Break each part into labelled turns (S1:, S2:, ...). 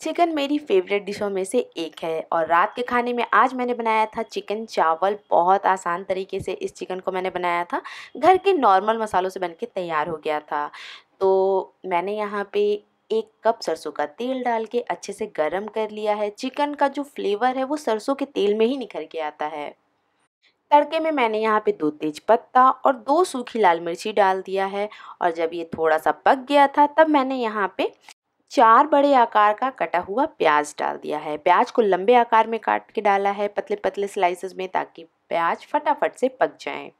S1: chicken मेरी favourite डिशों में से एक है और रात के खाने में आज मैंने बनाया था चिकन चावल बहुत आसान तरीके से इस चिकन को मैंने बनाया था घर के नॉर्मल मसालों से बनके तैयार हो गया था तो मैंने यहाँ पे एक कप सरसों का तेल डाल के अच्छे से गरम कर लिया है चिकन का जो फ्लेवर है वो सरसों के तेल में ही निखर के आता है तड़के में मैंने यहाँ पे दो तेज पत्ता और दो सूखी लाल मिर्ची डाल दिया है और जब ये थोड़ा सा पक गया था तब मैंने यहाँ पे चार बड़े आकार का कटा हुआ प्याज डाल दिया है प्याज को लंबे आकार में काट के डाला है पतले पतले स्लाइसेस में ताकि प्याज फटाफट से पक जाए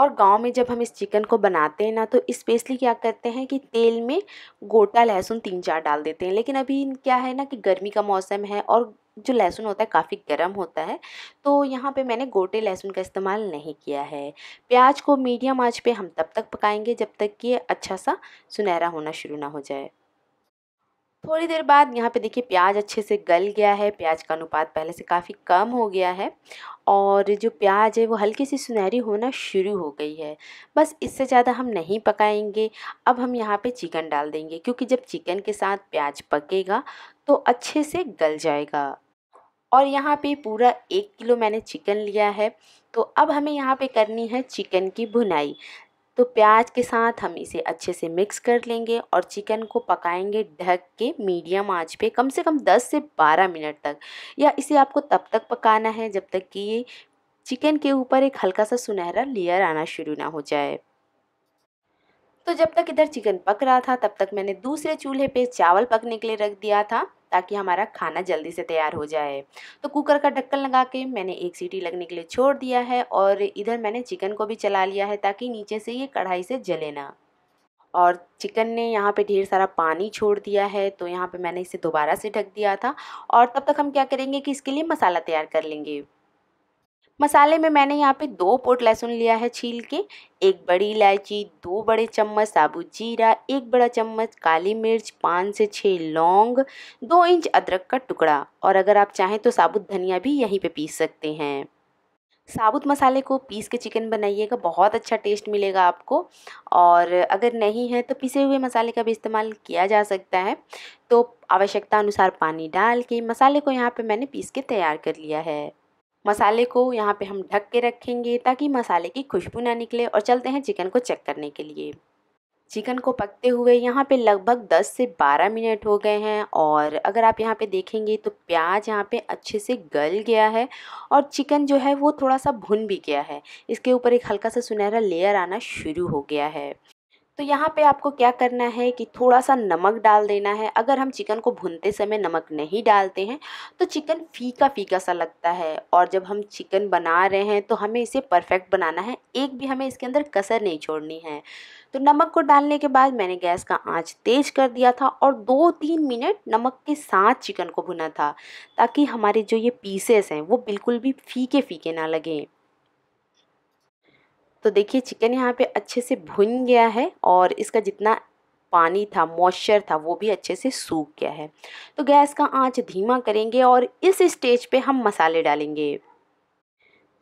S1: और गांव में जब हम इस चिकन को बनाते हैं ना तो स्पेशली क्या करते हैं कि तेल में गोटा लहसुन तीन चार डाल देते हैं लेकिन अभी क्या है ना कि गर्मी का मौसम है और जो लहसुन होता है काफ़ी गर्म होता है तो यहाँ पे मैंने गोटे लहसुन का इस्तेमाल नहीं किया है प्याज को मीडियम आंच पे हम तब तक पकाएंगे जब तक कि अच्छा सा सुनहरा होना शुरू ना हो जाए थोड़ी देर बाद यहाँ पे देखिए प्याज अच्छे से गल गया है प्याज का अनुपात पहले से काफ़ी कम हो गया है और जो प्याज है वो हल्की सी सुनहरी होना शुरू हो गई है बस इससे ज़्यादा हम नहीं पकाएंगे अब हम यहाँ पे चिकन डाल देंगे क्योंकि जब चिकन के साथ प्याज पकेगा तो अच्छे से गल जाएगा और यहाँ पे पूरा एक किलो मैंने चिकन लिया है तो अब हमें यहाँ पे करनी है चिकन की भुनाई तो प्याज के साथ हम इसे अच्छे से मिक्स कर लेंगे और चिकन को पकाएंगे ढक के मीडियम आंच पे कम से कम 10 से 12 मिनट तक या इसे आपको तब तक पकाना है जब तक कि ये चिकन के ऊपर एक हल्का सा सुनहरा लेयर आना शुरू ना हो जाए तो जब तक इधर चिकन पक रहा था तब तक मैंने दूसरे चूल्हे पे चावल पकने के लिए रख दिया था ताकि हमारा खाना जल्दी से तैयार हो जाए तो कुकर का ढक्कन लगा के मैंने एक सीटी लगने के लिए छोड़ दिया है और इधर मैंने चिकन को भी चला लिया है ताकि नीचे से ये कढ़ाई से जले ना और चिकन ने यहाँ पे ढेर सारा पानी छोड़ दिया है तो यहाँ पे मैंने इसे दोबारा से ढक दिया था और तब तक हम क्या करेंगे कि इसके लिए मसाला तैयार कर लेंगे मसाले में मैंने यहाँ पे दो पोट लहसुन लिया है छील के एक बड़ी इलायची दो बड़े चम्मच साबुत जीरा एक बड़ा चम्मच काली मिर्च पाँच से छः लौंग दो इंच अदरक का टुकड़ा और अगर आप चाहें तो साबुत धनिया भी यहीं पे पीस सकते हैं साबुत मसाले को पीस के चिकन बनाइएगा बहुत अच्छा टेस्ट मिलेगा आपको और अगर नहीं है तो पिसे हुए मसाले का भी इस्तेमाल किया जा सकता है तो आवश्यकता अनुसार पानी डाल के मसाले को यहाँ पे मैंने पीस के तैयार कर लिया है मसाले को यहाँ पे हम ढक के रखेंगे ताकि मसाले की खुशबू ना निकले और चलते हैं चिकन को चेक करने के लिए चिकन को पकते हुए यहाँ पे लगभग 10 से 12 मिनट हो गए हैं और अगर आप यहाँ पे देखेंगे तो प्याज यहाँ पे अच्छे से गल गया है और चिकन जो है वो थोड़ा सा भुन भी गया है इसके ऊपर एक हल्का सा सुनहरा लेयर आना शुरू हो गया है तो यहाँ पे आपको क्या करना है कि थोड़ा सा नमक डाल देना है अगर हम चिकन को भुनते समय नमक नहीं डालते हैं तो चिकन फीका फीका सा लगता है और जब हम चिकन बना रहे हैं तो हमें इसे परफेक्ट बनाना है एक भी हमें इसके अंदर कसर नहीं छोड़नी है तो नमक को डालने के बाद मैंने गैस का आँच तेज़ कर दिया था और दो तीन मिनट नमक के साथ चिकन को भुना था ताकि हमारे जो ये पीसेस हैं वो बिल्कुल भी फीके फीके ना लगें तो देखिए चिकन यहाँ पे अच्छे से भुन गया है और इसका जितना पानी था मॉइस्चर था वो भी अच्छे से सूख गया है तो गैस का आंच धीमा करेंगे और इस स्टेज पे हम मसाले डालेंगे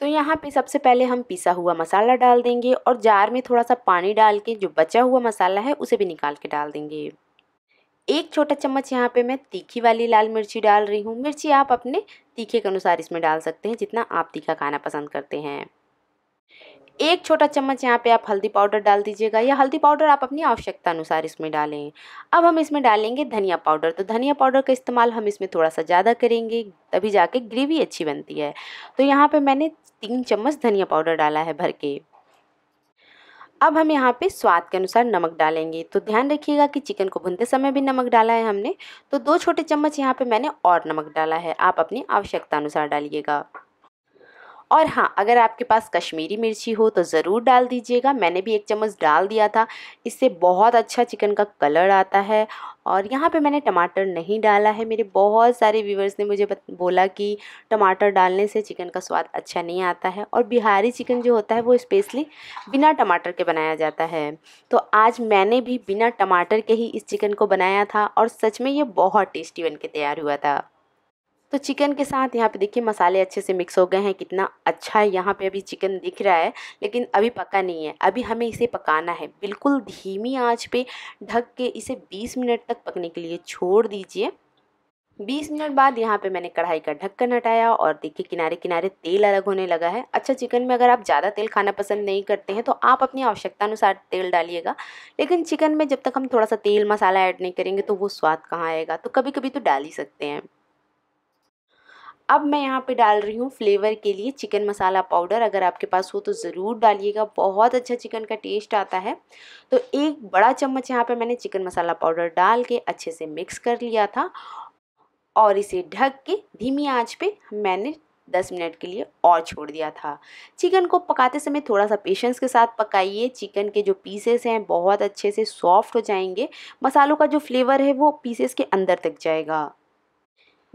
S1: तो यहाँ पे सबसे पहले हम पिसा हुआ मसाला डाल देंगे और जार में थोड़ा सा पानी डाल के जो बचा हुआ मसाला है उसे भी निकाल के डाल देंगे एक छोटा चम्मच यहाँ पे मैं तीखी वाली लाल मिर्ची डाल रही हूँ मिर्ची आप अपने तीखे के अनुसार इसमें डाल सकते हैं जितना आप तीखा खाना पसंद करते हैं एक छोटा चम्मच यहाँ पे आप हल्दी पाउडर डाल दीजिएगा या हल्दी पाउडर आप अपनी आवश्यकता अनुसार इसमें डालें अब हम इसमें डालेंगे धनिया पाउडर तो धनिया पाउडर का इस्तेमाल हम इसमें थोड़ा सा ज़्यादा करेंगे तभी जाके ग्रेवी अच्छी बनती है तो यहाँ पर मैंने तीन चम्मच धनिया पाउडर डाला है भर के अब हम यहाँ पे स्वाद के अनुसार नमक डालेंगे तो ध्यान रखिएगा कि चिकन को भुनते समय भी नमक डाला है हमने तो दो छोटे चम्मच यहाँ पे मैंने और नमक डाला है आप अपनी आवश्यकता अनुसार डालिएगा और हाँ अगर आपके पास कश्मीरी मिर्ची हो तो ज़रूर डाल दीजिएगा मैंने भी एक चम्मच डाल दिया था इससे बहुत अच्छा चिकन का कलर आता है और यहाँ पे मैंने टमाटर नहीं डाला है मेरे बहुत सारे व्यूवर्स ने मुझे बोला कि टमाटर डालने से चिकन का स्वाद अच्छा नहीं आता है और बिहारी चिकन जो होता है वो स्पेशली बिना टमाटर के बनाया जाता है तो आज मैंने भी बिना टमाटर के ही इस चिकन को बनाया था और सच में ये बहुत टेस्टी बन के तैयार हुआ था तो चिकन के साथ यहाँ पे देखिए मसाले अच्छे से मिक्स हो गए हैं कितना अच्छा है यहाँ पे अभी चिकन दिख रहा है लेकिन अभी पका नहीं है अभी हमें इसे पकाना है बिल्कुल धीमी आंच पे ढक के इसे 20 मिनट तक पकने के लिए छोड़ दीजिए 20 मिनट बाद यहाँ पे मैंने कढ़ाई का ढक्कन हटाया और देखिए किनारे किनारे तेल अलग होने लगा है अच्छा चिकन में अगर आप ज़्यादा तेल खाना पसंद नहीं करते हैं तो आप अपनी आवश्यकता अनुसार तेल डालिएगा लेकिन चिकन में जब तक हम थोड़ा सा तेल मसाला ऐड नहीं करेंगे तो वो स्वाद कहाँ आएगा तो कभी कभी तो डाल ही सकते हैं अब मैं यहाँ पे डाल रही हूँ फ्लेवर के लिए चिकन मसाला पाउडर अगर आपके पास हो तो ज़रूर डालिएगा बहुत अच्छा चिकन का टेस्ट आता है तो एक बड़ा चम्मच यहाँ पे मैंने चिकन मसाला पाउडर डाल के अच्छे से मिक्स कर लिया था और इसे ढक के धीमी आंच पे मैंने दस मिनट के लिए और छोड़ दिया था चिकन को पकाते समय थोड़ा सा पेशेंस के साथ पकाइए चिकन के जो पीसेस हैं बहुत अच्छे से सॉफ्ट हो जाएंगे मसालों का जो फ्लेवर है वो पीसेस के अंदर तक जाएगा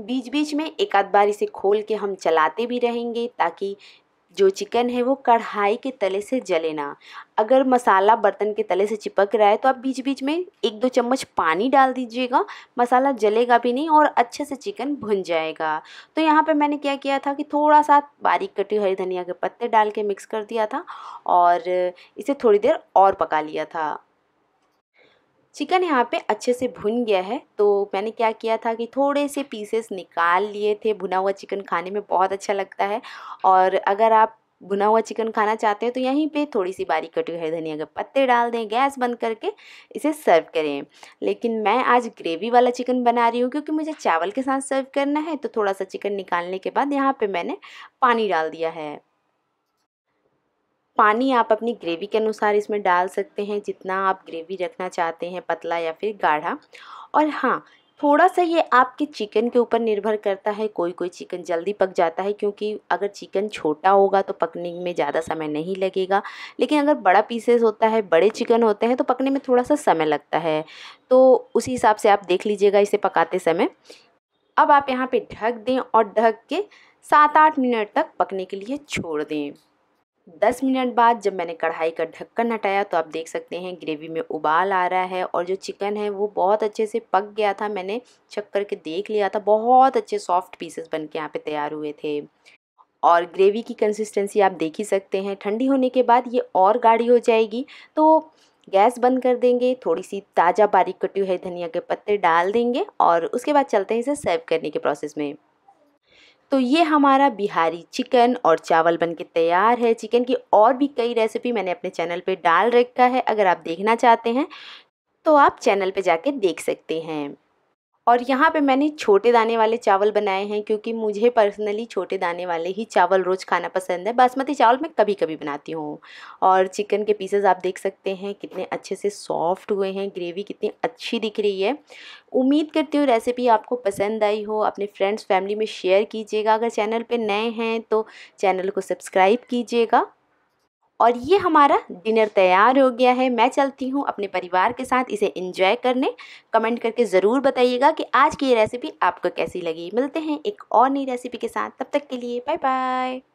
S1: बीच बीच में एक आध बार इसे खोल के हम चलाते भी रहेंगे ताकि जो चिकन है वो कढ़ाई के तले से जले ना अगर मसाला बर्तन के तले से चिपक रहा है तो आप बीच बीच में एक दो चम्मच पानी डाल दीजिएगा मसाला जलेगा भी नहीं और अच्छे से चिकन भुन जाएगा तो यहाँ पे मैंने क्या किया था कि थोड़ा सा बारीक कटी हरी धनिया के पत्ते डाल के मिक्स कर दिया था और इसे थोड़ी देर और पका लिया था चिकन यहाँ पे अच्छे से भुन गया है तो मैंने क्या किया था कि थोड़े से पीसेस निकाल लिए थे भुना हुआ चिकन खाने में बहुत अच्छा लगता है और अगर आप भुना हुआ चिकन खाना चाहते हैं तो यहीं पे थोड़ी सी बारीक कटी हुई धनिया के पत्ते डाल दें गैस बंद करके इसे सर्व करें लेकिन मैं आज ग्रेवी वाला चिकन बना रही हूँ क्योंकि मुझे चावल के साथ सर्व करना है तो थोड़ा सा चिकन निकालने के बाद यहाँ पे मैंने पानी डाल दिया है पानी आप अपनी ग्रेवी के अनुसार इसमें डाल सकते हैं जितना आप ग्रेवी रखना चाहते हैं पतला या फिर गाढ़ा और हाँ थोड़ा सा ये आपके चिकन के ऊपर निर्भर करता है कोई कोई चिकन जल्दी पक जाता है क्योंकि अगर चिकन छोटा होगा तो पकने में ज़्यादा समय नहीं लगेगा लेकिन अगर बड़ा पीसेस होता है बड़े चिकन होते हैं तो पकने में थोड़ा सा समय लगता है तो उसी हिसाब से आप देख लीजिएगा इसे पकाते समय अब आप यहाँ पर ढक दें और ढक के सात आठ मिनट तक पकने के लिए छोड़ दें दस मिनट बाद जब मैंने कढ़ाई का ढक्कन हटाया तो आप देख सकते हैं ग्रेवी में उबाल आ रहा है और जो चिकन है वो बहुत अच्छे से पक गया था मैंने चेक करके देख लिया था बहुत अच्छे सॉफ्ट पीसेस बन के यहाँ पे तैयार हुए थे और ग्रेवी की कंसिस्टेंसी आप देख ही सकते हैं ठंडी होने के बाद ये और गाढ़ी हो जाएगी तो गैस बंद कर देंगे थोड़ी सी ताज़ा बारीक कटी हुई धनिया के पत्ते डाल देंगे और उसके बाद चलते हैं इसे सर्व करने के प्रोसेस में तो ये हमारा बिहारी चिकन और चावल बन के तैयार है चिकन की और भी कई रेसिपी मैंने अपने चैनल पे डाल रखा है अगर आप देखना चाहते हैं तो आप चैनल पे जाके देख सकते हैं और यहाँ पे मैंने छोटे दाने वाले चावल बनाए हैं क्योंकि मुझे पर्सनली छोटे दाने वाले ही चावल रोज़ खाना पसंद है बासमती चावल मैं कभी कभी बनाती हूँ और चिकन के पीसेस आप देख सकते हैं कितने अच्छे से सॉफ्ट हुए हैं ग्रेवी कितनी अच्छी दिख रही है उम्मीद करती हूँ रेसिपी आपको पसंद आई हो अपने फ्रेंड्स फैमिली में शेयर कीजिएगा अगर चैनल पर नए हैं तो चैनल को सब्सक्राइब कीजिएगा और ये हमारा डिनर तैयार हो गया है मैं चलती हूँ अपने परिवार के साथ इसे इंजॉय करने कमेंट करके ज़रूर बताइएगा कि आज की ये रेसिपी आपको कैसी लगी मिलते हैं एक और नई रेसिपी के साथ तब तक के लिए बाय बाय